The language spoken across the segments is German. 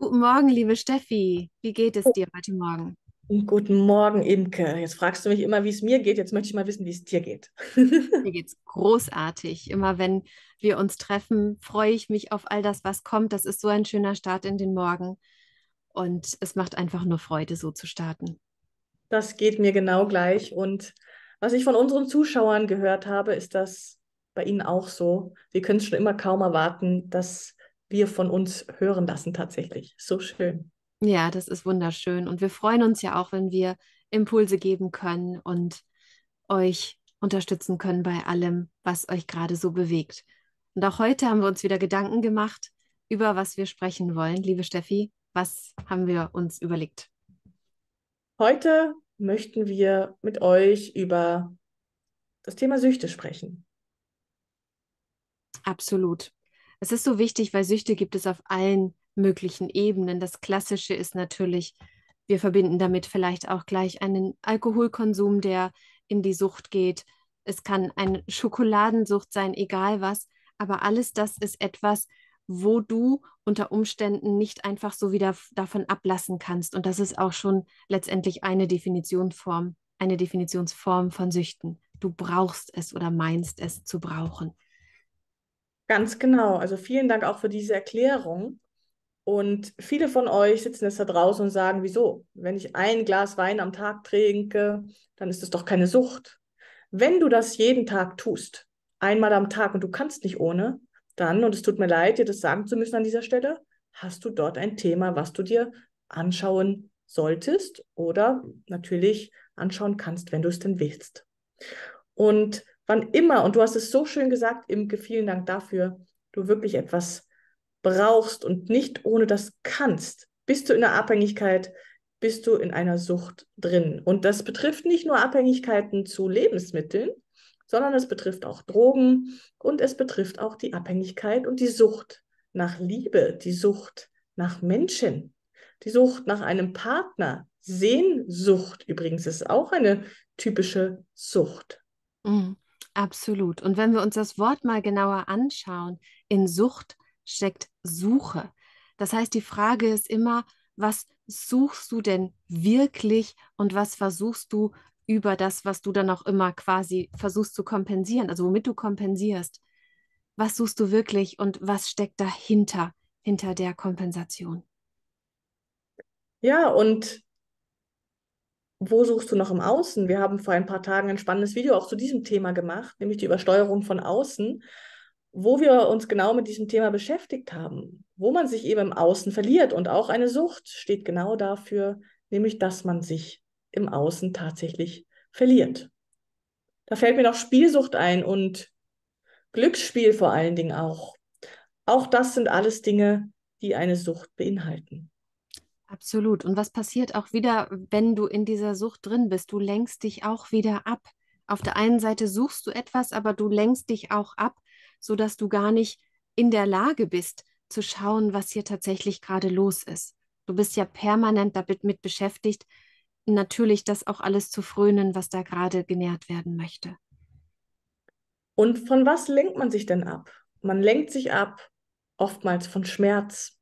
Guten Morgen, liebe Steffi. Wie geht es dir heute Morgen? Guten Morgen, Imke. Jetzt fragst du mich immer, wie es mir geht. Jetzt möchte ich mal wissen, wie es dir geht. mir geht es großartig. Immer wenn wir uns treffen, freue ich mich auf all das, was kommt. Das ist so ein schöner Start in den Morgen. Und es macht einfach nur Freude, so zu starten. Das geht mir genau gleich. Und was ich von unseren Zuschauern gehört habe, ist das bei Ihnen auch so. Wir können es schon immer kaum erwarten, dass wir von uns hören lassen tatsächlich. So schön. Ja, das ist wunderschön. Und wir freuen uns ja auch, wenn wir Impulse geben können und euch unterstützen können bei allem, was euch gerade so bewegt. Und auch heute haben wir uns wieder Gedanken gemacht, über was wir sprechen wollen. Liebe Steffi, was haben wir uns überlegt? Heute möchten wir mit euch über das Thema Süchte sprechen. Absolut. Es ist so wichtig, weil Süchte gibt es auf allen möglichen Ebenen. Das Klassische ist natürlich, wir verbinden damit vielleicht auch gleich einen Alkoholkonsum, der in die Sucht geht. Es kann eine Schokoladensucht sein, egal was. Aber alles das ist etwas, wo du unter Umständen nicht einfach so wieder davon ablassen kannst. Und das ist auch schon letztendlich eine Definitionsform, eine Definitionsform von Süchten. Du brauchst es oder meinst es zu brauchen. Ganz genau. Also vielen Dank auch für diese Erklärung. Und viele von euch sitzen jetzt da draußen und sagen, wieso? Wenn ich ein Glas Wein am Tag trinke, dann ist das doch keine Sucht. Wenn du das jeden Tag tust, einmal am Tag und du kannst nicht ohne, dann, und es tut mir leid, dir das sagen zu müssen an dieser Stelle, hast du dort ein Thema, was du dir anschauen solltest oder natürlich anschauen kannst, wenn du es denn willst. Und wann immer, und du hast es so schön gesagt, Imke, vielen Dank dafür, du wirklich etwas brauchst und nicht ohne das kannst, bist du in der Abhängigkeit, bist du in einer Sucht drin. Und das betrifft nicht nur Abhängigkeiten zu Lebensmitteln, sondern es betrifft auch Drogen und es betrifft auch die Abhängigkeit und die Sucht nach Liebe, die Sucht nach Menschen, die Sucht nach einem Partner. Sehnsucht übrigens ist auch eine typische Sucht. Mhm. Absolut. Und wenn wir uns das Wort mal genauer anschauen, in Sucht steckt Suche. Das heißt, die Frage ist immer, was suchst du denn wirklich und was versuchst du über das, was du dann auch immer quasi versuchst zu kompensieren, also womit du kompensierst? Was suchst du wirklich und was steckt dahinter, hinter der Kompensation? Ja, und wo suchst du noch im Außen? Wir haben vor ein paar Tagen ein spannendes Video auch zu diesem Thema gemacht, nämlich die Übersteuerung von außen, wo wir uns genau mit diesem Thema beschäftigt haben, wo man sich eben im Außen verliert. Und auch eine Sucht steht genau dafür, nämlich dass man sich im Außen tatsächlich verliert. Da fällt mir noch Spielsucht ein und Glücksspiel vor allen Dingen auch. Auch das sind alles Dinge, die eine Sucht beinhalten. Absolut. Und was passiert auch wieder, wenn du in dieser Sucht drin bist? Du lenkst dich auch wieder ab. Auf der einen Seite suchst du etwas, aber du lenkst dich auch ab, sodass du gar nicht in der Lage bist, zu schauen, was hier tatsächlich gerade los ist. Du bist ja permanent damit beschäftigt, natürlich das auch alles zu frönen, was da gerade genährt werden möchte. Und von was lenkt man sich denn ab? Man lenkt sich ab oftmals von Schmerz,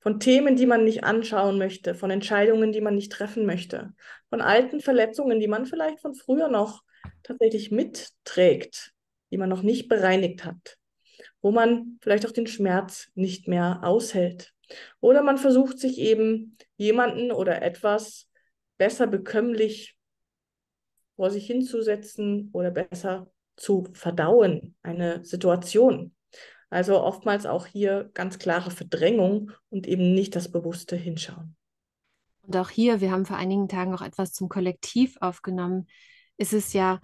von Themen, die man nicht anschauen möchte, von Entscheidungen, die man nicht treffen möchte, von alten Verletzungen, die man vielleicht von früher noch tatsächlich mitträgt, die man noch nicht bereinigt hat, wo man vielleicht auch den Schmerz nicht mehr aushält. Oder man versucht sich eben jemanden oder etwas besser bekömmlich vor sich hinzusetzen oder besser zu verdauen, eine Situation. Also oftmals auch hier ganz klare Verdrängung und eben nicht das bewusste Hinschauen. Und auch hier, wir haben vor einigen Tagen auch etwas zum Kollektiv aufgenommen, ist es ja,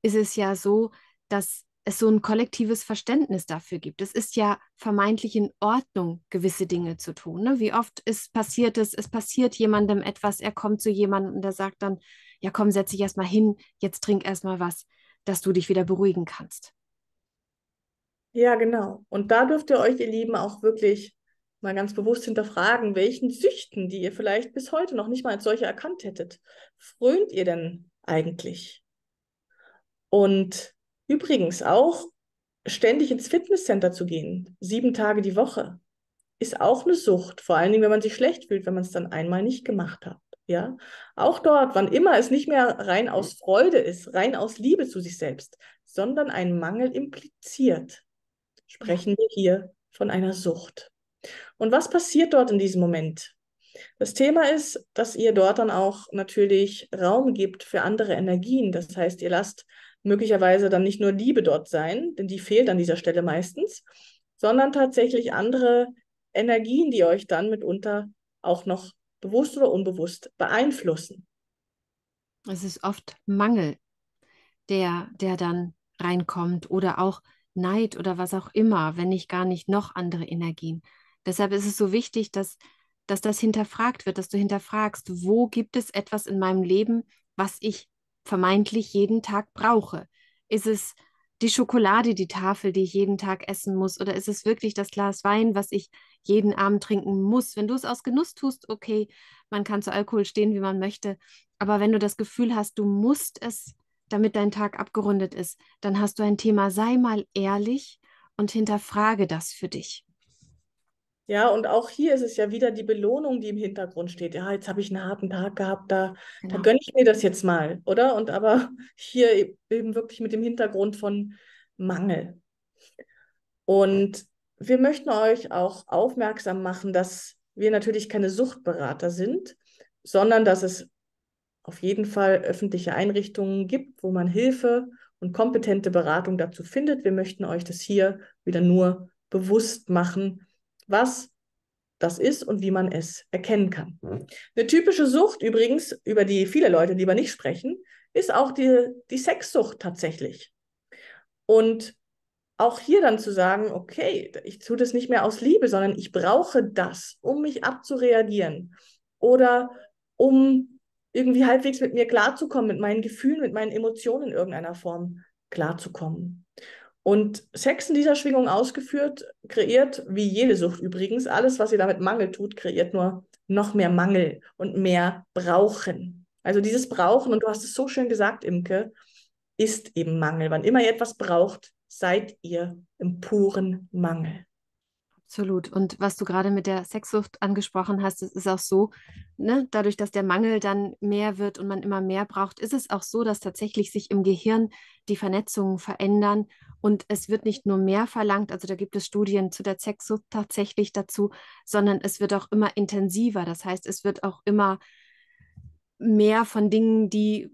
ist es ja so, dass es so ein kollektives Verständnis dafür gibt. Es ist ja vermeintlich in Ordnung, gewisse Dinge zu tun. Ne? Wie oft ist passiert es, es passiert jemandem etwas, er kommt zu jemandem und er sagt dann, ja komm, setz dich erstmal hin, jetzt trink erstmal was, dass du dich wieder beruhigen kannst. Ja, genau. Und da dürft ihr euch, ihr Lieben, auch wirklich mal ganz bewusst hinterfragen, welchen Süchten, die ihr vielleicht bis heute noch nicht mal als solche erkannt hättet, frönt ihr denn eigentlich? Und übrigens auch ständig ins Fitnesscenter zu gehen, sieben Tage die Woche, ist auch eine Sucht, vor allen Dingen, wenn man sich schlecht fühlt, wenn man es dann einmal nicht gemacht hat. Ja, auch dort, wann immer es nicht mehr rein aus Freude ist, rein aus Liebe zu sich selbst, sondern ein Mangel impliziert, sprechen wir hier von einer Sucht. Und was passiert dort in diesem Moment? Das Thema ist, dass ihr dort dann auch natürlich Raum gibt für andere Energien. Das heißt, ihr lasst möglicherweise dann nicht nur Liebe dort sein, denn die fehlt an dieser Stelle meistens, sondern tatsächlich andere Energien, die euch dann mitunter auch noch bewusst oder unbewusst beeinflussen. Es ist oft Mangel, der, der dann reinkommt oder auch Neid oder was auch immer, wenn nicht gar nicht noch andere Energien. Deshalb ist es so wichtig, dass, dass das hinterfragt wird, dass du hinterfragst, wo gibt es etwas in meinem Leben, was ich vermeintlich jeden Tag brauche? Ist es die Schokolade, die Tafel, die ich jeden Tag essen muss? Oder ist es wirklich das Glas Wein, was ich jeden Abend trinken muss? Wenn du es aus Genuss tust, okay, man kann zu Alkohol stehen, wie man möchte. Aber wenn du das Gefühl hast, du musst es damit dein Tag abgerundet ist, dann hast du ein Thema. Sei mal ehrlich und hinterfrage das für dich. Ja, und auch hier ist es ja wieder die Belohnung, die im Hintergrund steht. Ja, jetzt habe ich einen harten Tag gehabt, da, genau. da gönne ich mir das jetzt mal, oder? Und aber hier eben wirklich mit dem Hintergrund von Mangel. Und wir möchten euch auch aufmerksam machen, dass wir natürlich keine Suchtberater sind, sondern dass es auf jeden Fall öffentliche Einrichtungen gibt, wo man Hilfe und kompetente Beratung dazu findet. Wir möchten euch das hier wieder nur bewusst machen, was das ist und wie man es erkennen kann. Mhm. Eine typische Sucht übrigens, über die viele Leute lieber nicht sprechen, ist auch die, die Sexsucht tatsächlich. Und auch hier dann zu sagen, okay, ich tue das nicht mehr aus Liebe, sondern ich brauche das, um mich abzureagieren oder um irgendwie halbwegs mit mir klarzukommen, mit meinen Gefühlen, mit meinen Emotionen in irgendeiner Form klarzukommen. Und Sex in dieser Schwingung ausgeführt, kreiert, wie jede Sucht übrigens, alles, was ihr damit Mangel tut, kreiert nur noch mehr Mangel und mehr Brauchen. Also dieses Brauchen, und du hast es so schön gesagt, Imke, ist eben Mangel. Wann immer ihr etwas braucht, seid ihr im puren Mangel. Absolut. Und was du gerade mit der Sexsucht angesprochen hast, es ist auch so, ne, dadurch, dass der Mangel dann mehr wird und man immer mehr braucht, ist es auch so, dass tatsächlich sich im Gehirn die Vernetzungen verändern und es wird nicht nur mehr verlangt, also da gibt es Studien zu der Sexsucht tatsächlich dazu, sondern es wird auch immer intensiver. Das heißt, es wird auch immer mehr von Dingen, die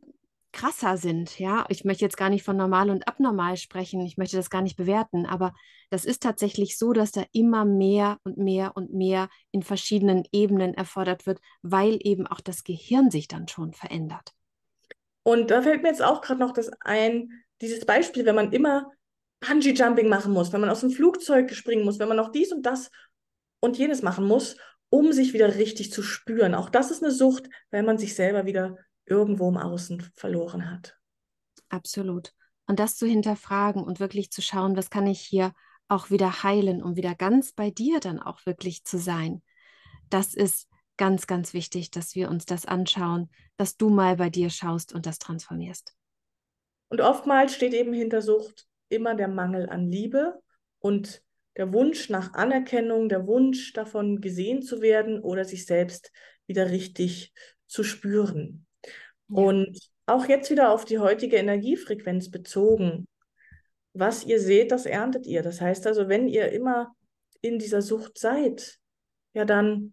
krasser sind. Ja, ich möchte jetzt gar nicht von normal und abnormal sprechen. Ich möchte das gar nicht bewerten. Aber das ist tatsächlich so, dass da immer mehr und mehr und mehr in verschiedenen Ebenen erfordert wird, weil eben auch das Gehirn sich dann schon verändert. Und da fällt mir jetzt auch gerade noch das ein, dieses Beispiel, wenn man immer Bungee Jumping machen muss, wenn man aus dem Flugzeug springen muss, wenn man noch dies und das und jenes machen muss, um sich wieder richtig zu spüren. Auch das ist eine Sucht, wenn man sich selber wieder irgendwo im Außen verloren hat. Absolut. Und das zu hinterfragen und wirklich zu schauen, was kann ich hier auch wieder heilen, um wieder ganz bei dir dann auch wirklich zu sein. Das ist ganz, ganz wichtig, dass wir uns das anschauen, dass du mal bei dir schaust und das transformierst. Und oftmals steht eben hinter Sucht immer der Mangel an Liebe und der Wunsch nach Anerkennung, der Wunsch davon gesehen zu werden oder sich selbst wieder richtig zu spüren. Und auch jetzt wieder auf die heutige Energiefrequenz bezogen. Was ihr seht, das erntet ihr. Das heißt also, wenn ihr immer in dieser Sucht seid, ja, dann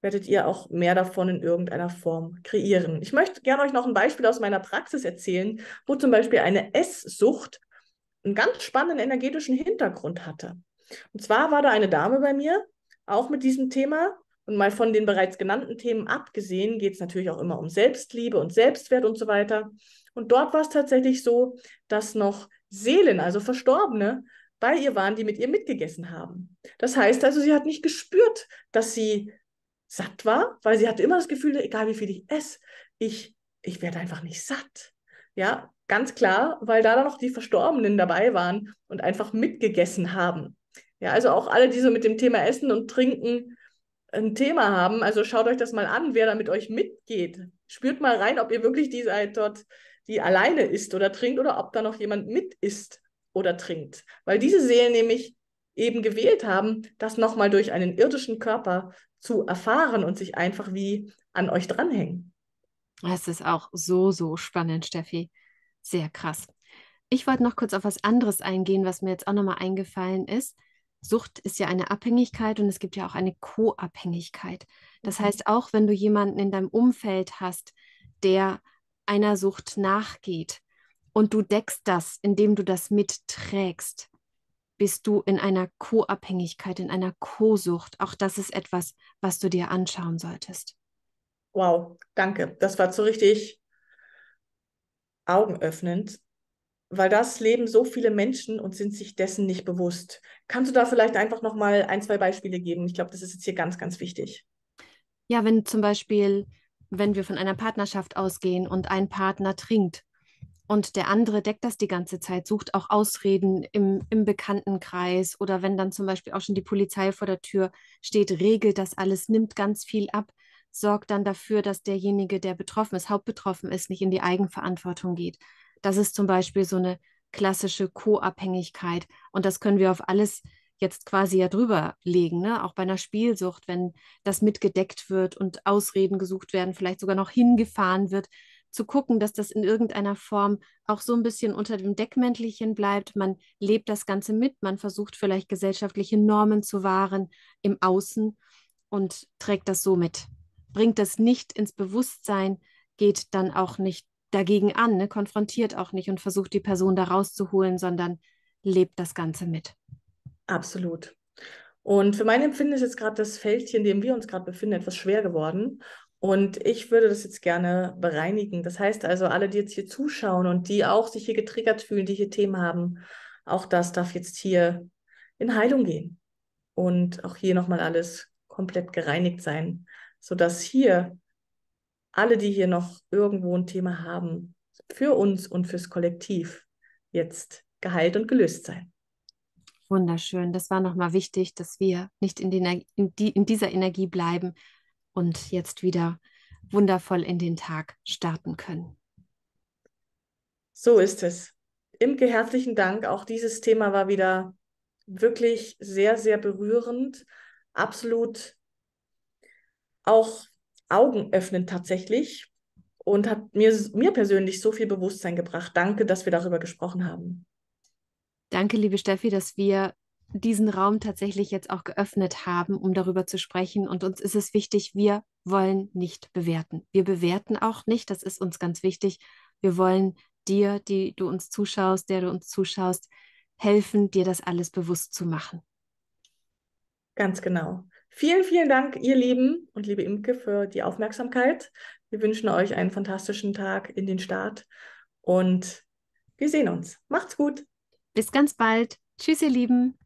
werdet ihr auch mehr davon in irgendeiner Form kreieren. Ich möchte gerne euch noch ein Beispiel aus meiner Praxis erzählen, wo zum Beispiel eine Esssucht einen ganz spannenden energetischen Hintergrund hatte. Und zwar war da eine Dame bei mir, auch mit diesem Thema, und mal von den bereits genannten Themen abgesehen, geht es natürlich auch immer um Selbstliebe und Selbstwert und so weiter. Und dort war es tatsächlich so, dass noch Seelen, also Verstorbene, bei ihr waren, die mit ihr mitgegessen haben. Das heißt also, sie hat nicht gespürt, dass sie satt war, weil sie hatte immer das Gefühl, egal wie viel ich esse, ich, ich werde einfach nicht satt. Ja, ganz klar, weil da dann noch die Verstorbenen dabei waren und einfach mitgegessen haben. Ja, also auch alle, die so mit dem Thema Essen und Trinken ein Thema haben. Also schaut euch das mal an, wer da mit euch mitgeht. Spürt mal rein, ob ihr wirklich die seid dort, die alleine isst oder trinkt oder ob da noch jemand mit isst oder trinkt. Weil diese Seelen nämlich eben gewählt haben, das nochmal durch einen irdischen Körper zu erfahren und sich einfach wie an euch dranhängen. Das ist auch so, so spannend, Steffi. Sehr krass. Ich wollte noch kurz auf was anderes eingehen, was mir jetzt auch nochmal eingefallen ist. Sucht ist ja eine Abhängigkeit und es gibt ja auch eine Co-Abhängigkeit. Das mhm. heißt, auch wenn du jemanden in deinem Umfeld hast, der einer Sucht nachgeht und du deckst das, indem du das mitträgst, bist du in einer Co-Abhängigkeit, in einer Co-Sucht. Auch das ist etwas, was du dir anschauen solltest. Wow, danke. Das war so richtig augenöffnend weil das leben so viele Menschen und sind sich dessen nicht bewusst. Kannst du da vielleicht einfach noch mal ein, zwei Beispiele geben? Ich glaube, das ist jetzt hier ganz, ganz wichtig. Ja, wenn zum Beispiel, wenn wir von einer Partnerschaft ausgehen und ein Partner trinkt und der andere deckt das die ganze Zeit, sucht auch Ausreden im, im Bekanntenkreis oder wenn dann zum Beispiel auch schon die Polizei vor der Tür steht, regelt das alles, nimmt ganz viel ab, sorgt dann dafür, dass derjenige, der betroffen ist, hauptbetroffen ist, nicht in die Eigenverantwortung geht. Das ist zum Beispiel so eine klassische Co-Abhängigkeit. Und das können wir auf alles jetzt quasi ja drüber legen, ne? auch bei einer Spielsucht, wenn das mitgedeckt wird und Ausreden gesucht werden, vielleicht sogar noch hingefahren wird, zu gucken, dass das in irgendeiner Form auch so ein bisschen unter dem Deckmäntelchen bleibt. Man lebt das Ganze mit, man versucht vielleicht gesellschaftliche Normen zu wahren im Außen und trägt das so mit. Bringt das nicht ins Bewusstsein, geht dann auch nicht dagegen an, ne? konfrontiert auch nicht und versucht die Person da rauszuholen, sondern lebt das Ganze mit. Absolut. Und für mein Empfinden ist jetzt gerade das Fältchen, in dem wir uns gerade befinden, etwas schwer geworden. Und ich würde das jetzt gerne bereinigen. Das heißt also, alle, die jetzt hier zuschauen und die auch sich hier getriggert fühlen, die hier Themen haben, auch das darf jetzt hier in Heilung gehen. Und auch hier nochmal alles komplett gereinigt sein, sodass hier alle, die hier noch irgendwo ein Thema haben, für uns und fürs Kollektiv jetzt geheilt und gelöst sein. Wunderschön. Das war nochmal wichtig, dass wir nicht in, die, in, die, in dieser Energie bleiben und jetzt wieder wundervoll in den Tag starten können. So ist es. Imke, herzlichen Dank. Auch dieses Thema war wieder wirklich sehr, sehr berührend. Absolut auch Augen öffnen tatsächlich und hat mir, mir persönlich so viel Bewusstsein gebracht. Danke, dass wir darüber gesprochen haben. Danke, liebe Steffi, dass wir diesen Raum tatsächlich jetzt auch geöffnet haben, um darüber zu sprechen. Und uns ist es wichtig, wir wollen nicht bewerten. Wir bewerten auch nicht, das ist uns ganz wichtig. Wir wollen dir, die du uns zuschaust, der du uns zuschaust, helfen, dir das alles bewusst zu machen. Ganz genau. Vielen, vielen Dank, ihr Lieben und liebe Imke, für die Aufmerksamkeit. Wir wünschen euch einen fantastischen Tag in den Start und wir sehen uns. Macht's gut. Bis ganz bald. Tschüss, ihr Lieben.